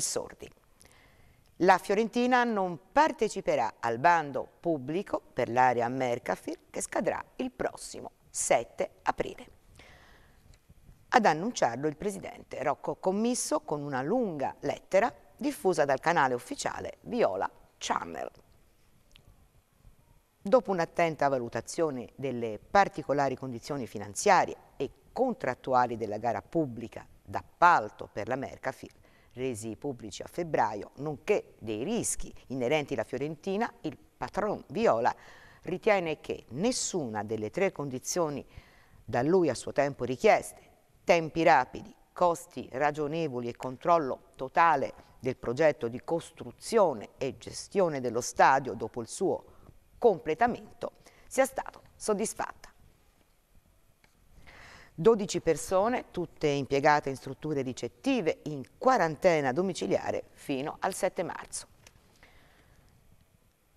sordi. La Fiorentina non parteciperà al bando pubblico per l'area Mercafir che scadrà il prossimo 7 aprile. Ad annunciarlo il presidente Rocco Commisso con una lunga lettera diffusa dal canale ufficiale Viola Channel. Dopo un'attenta valutazione delle particolari condizioni finanziarie e contrattuali della gara pubblica d'appalto per la Mercafir, resi pubblici a febbraio, nonché dei rischi inerenti alla Fiorentina, il patron Viola ritiene che nessuna delle tre condizioni da lui a suo tempo richieste, tempi rapidi, costi ragionevoli e controllo totale del progetto di costruzione e gestione dello stadio dopo il suo completamento, sia stato soddisfatta. 12 persone, tutte impiegate in strutture ricettive, in quarantena domiciliare fino al 7 marzo.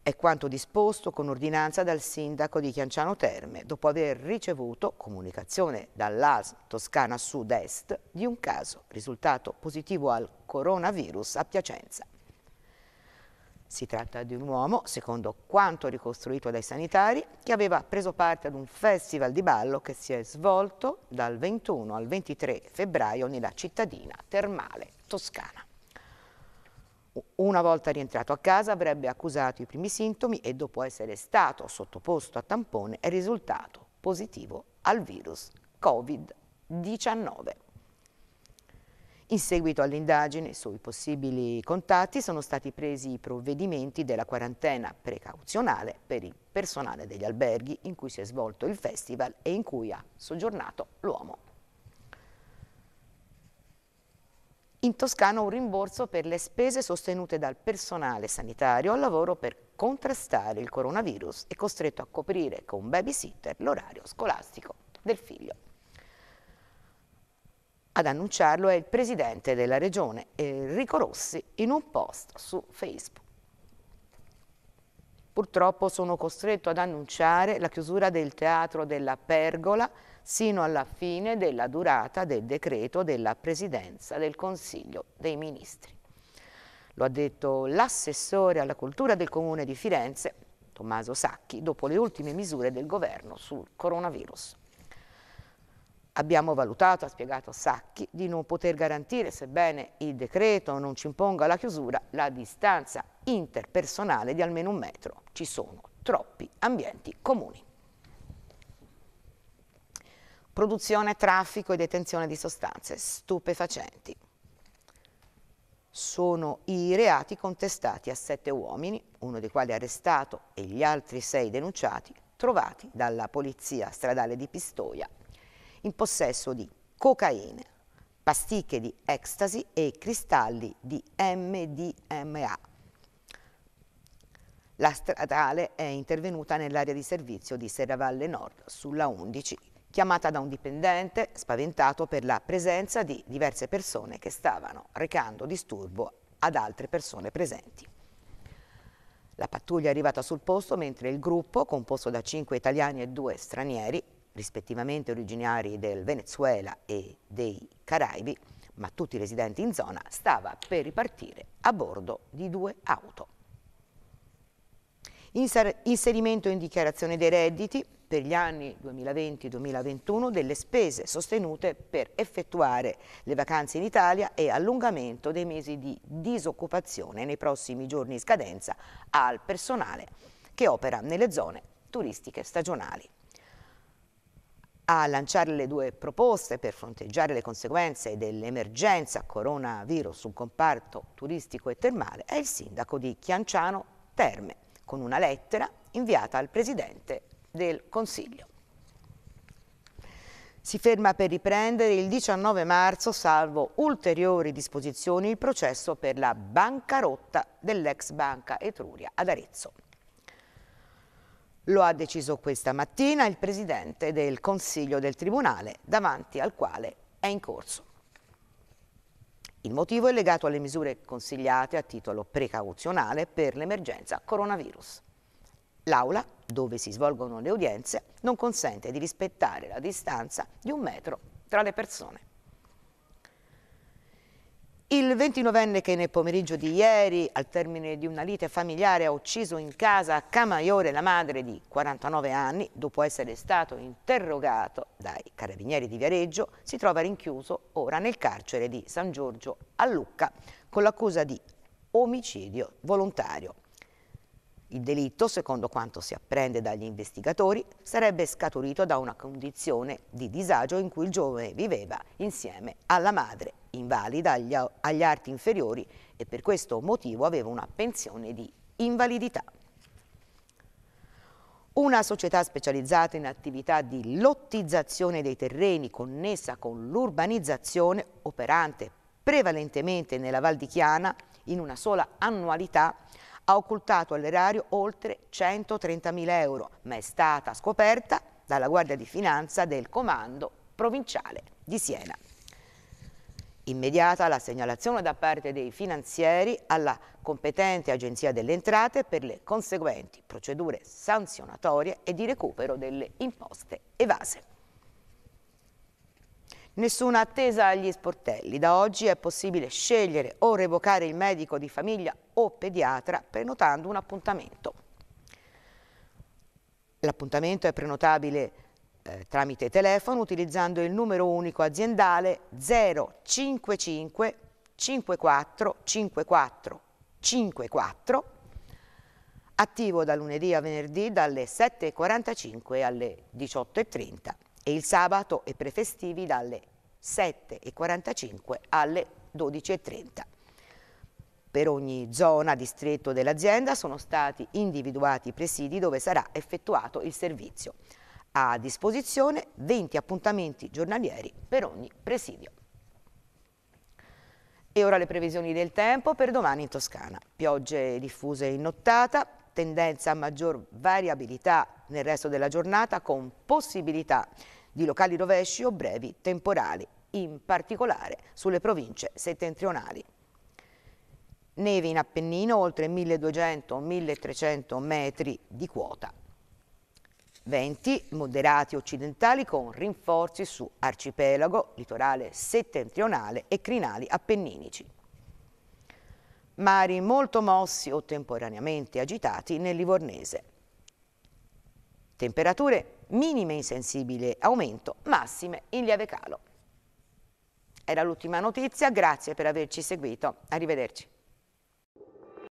È quanto disposto con ordinanza dal sindaco di Chianciano Terme dopo aver ricevuto comunicazione dall'AS Toscana Sud-Est di un caso risultato positivo al coronavirus a Piacenza. Si tratta di un uomo, secondo quanto ricostruito dai sanitari, che aveva preso parte ad un festival di ballo che si è svolto dal 21 al 23 febbraio nella cittadina termale toscana. Una volta rientrato a casa avrebbe accusato i primi sintomi e dopo essere stato sottoposto a tampone è risultato positivo al virus Covid-19. In seguito all'indagine sui possibili contatti sono stati presi i provvedimenti della quarantena precauzionale per il personale degli alberghi in cui si è svolto il festival e in cui ha soggiornato l'uomo. In Toscana un rimborso per le spese sostenute dal personale sanitario al lavoro per contrastare il coronavirus e costretto a coprire con babysitter l'orario scolastico del figlio. Ad annunciarlo è il presidente della regione, Enrico Rossi, in un post su Facebook. Purtroppo sono costretto ad annunciare la chiusura del Teatro della Pergola sino alla fine della durata del decreto della Presidenza del Consiglio dei Ministri. Lo ha detto l'assessore alla cultura del Comune di Firenze, Tommaso Sacchi, dopo le ultime misure del governo sul coronavirus. Abbiamo valutato, ha spiegato Sacchi, di non poter garantire, sebbene il decreto non ci imponga la chiusura, la distanza interpersonale di almeno un metro. Ci sono troppi ambienti comuni. Produzione, traffico e detenzione di sostanze stupefacenti. Sono i reati contestati a sette uomini, uno dei quali arrestato e gli altri sei denunciati, trovati dalla polizia stradale di Pistoia in possesso di cocaina, pasticche di ecstasy e cristalli di MDMA. La stradale è intervenuta nell'area di servizio di Serravalle Nord sulla 11, chiamata da un dipendente spaventato per la presenza di diverse persone che stavano recando disturbo ad altre persone presenti. La pattuglia è arrivata sul posto mentre il gruppo, composto da cinque italiani e due stranieri, rispettivamente originari del Venezuela e dei Caraibi, ma tutti residenti in zona, stava per ripartire a bordo di due auto. Inserimento in dichiarazione dei redditi per gli anni 2020-2021 delle spese sostenute per effettuare le vacanze in Italia e allungamento dei mesi di disoccupazione nei prossimi giorni in scadenza al personale che opera nelle zone turistiche stagionali a lanciare le due proposte per fronteggiare le conseguenze dell'emergenza coronavirus sul comparto turistico e termale è il sindaco di Chianciano Terme, con una lettera inviata al Presidente del Consiglio. Si ferma per riprendere il 19 marzo, salvo ulteriori disposizioni, il processo per la bancarotta dell'ex banca Etruria ad Arezzo. Lo ha deciso questa mattina il presidente del Consiglio del Tribunale, davanti al quale è in corso. Il motivo è legato alle misure consigliate a titolo precauzionale per l'emergenza coronavirus. L'aula, dove si svolgono le udienze, non consente di rispettare la distanza di un metro tra le persone. Il 29enne che nel pomeriggio di ieri, al termine di una lite familiare, ha ucciso in casa a Camaiore la madre di 49 anni, dopo essere stato interrogato dai carabinieri di Viareggio, si trova rinchiuso ora nel carcere di San Giorgio a Lucca con l'accusa di omicidio volontario. Il delitto, secondo quanto si apprende dagli investigatori, sarebbe scaturito da una condizione di disagio in cui il giovane viveva insieme alla madre invalida agli, agli arti inferiori e per questo motivo aveva una pensione di invalidità. Una società specializzata in attività di lottizzazione dei terreni connessa con l'urbanizzazione, operante prevalentemente nella Val di Chiana, in una sola annualità, ha occultato all'erario oltre 130.000 euro, ma è stata scoperta dalla Guardia di Finanza del Comando Provinciale di Siena immediata la segnalazione da parte dei finanzieri alla competente Agenzia delle Entrate per le conseguenti procedure sanzionatorie e di recupero delle imposte evase. Nessuna attesa agli sportelli. Da oggi è possibile scegliere o revocare il medico di famiglia o pediatra prenotando un appuntamento. L'appuntamento è prenotabile eh, tramite telefono utilizzando il numero unico aziendale 055 54 54 54 attivo da lunedì a venerdì dalle 7.45 alle 18.30 e il sabato e prefestivi dalle 7.45 alle 12.30. Per ogni zona, distretto dell'azienda sono stati individuati i presidi dove sarà effettuato il servizio a disposizione 20 appuntamenti giornalieri per ogni presidio. E ora le previsioni del tempo per domani in Toscana. Piogge diffuse in nottata, tendenza a maggior variabilità nel resto della giornata con possibilità di locali rovesci o brevi temporali, in particolare sulle province settentrionali. Neve in Appennino oltre 1200-1300 metri di quota Venti moderati occidentali con rinforzi su arcipelago, litorale settentrionale e crinali appenninici. Mari molto mossi o temporaneamente agitati nel Livornese. Temperature minime in sensibile aumento, massime in lieve calo. Era l'ultima notizia, grazie per averci seguito. Arrivederci.